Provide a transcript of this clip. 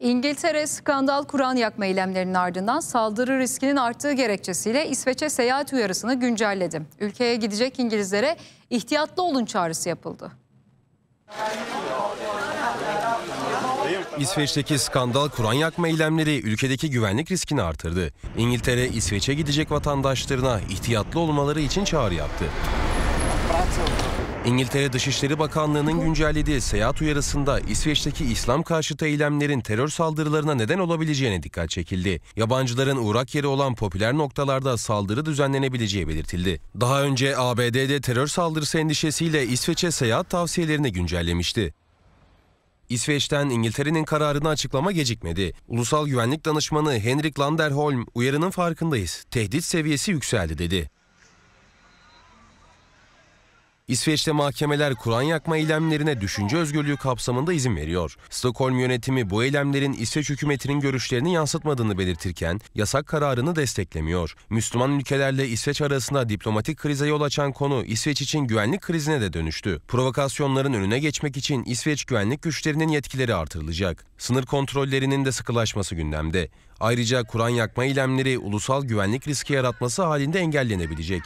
İngiltere skandal Kur'an yakma eylemlerinin ardından saldırı riskinin arttığı gerekçesiyle İsveç'e seyahat uyarısını güncelledi. Ülkeye gidecek İngilizlere ihtiyatlı olun çağrısı yapıldı. İsveç'teki skandal Kur'an yakma eylemleri ülkedeki güvenlik riskini artırdı. İngiltere İsveç'e gidecek vatandaşlarına ihtiyatlı olmaları için çağrı yaptı. İngiltere Dışişleri Bakanlığı'nın güncellediği seyahat uyarısında İsveç'teki İslam karşıtı eylemlerin terör saldırılarına neden olabileceğine dikkat çekildi. Yabancıların uğrak yeri olan popüler noktalarda saldırı düzenlenebileceği belirtildi. Daha önce ABD'de terör saldırısı endişesiyle İsveç'e seyahat tavsiyelerini güncellemişti. İsveç'ten İngiltere'nin kararını açıklama gecikmedi. Ulusal Güvenlik Danışmanı Henrik Landerholm uyarının farkındayız. Tehdit seviyesi yükseldi dedi. İsveç'te mahkemeler Kur'an yakma eylemlerine düşünce özgürlüğü kapsamında izin veriyor. Stockholm yönetimi bu eylemlerin İsveç hükümetinin görüşlerini yansıtmadığını belirtirken yasak kararını desteklemiyor. Müslüman ülkelerle İsveç arasında diplomatik krize yol açan konu İsveç için güvenlik krizine de dönüştü. Provokasyonların önüne geçmek için İsveç güvenlik güçlerinin yetkileri artırılacak. Sınır kontrollerinin de sıkılaşması gündemde. Ayrıca Kur'an yakma eylemleri ulusal güvenlik riski yaratması halinde engellenebilecek.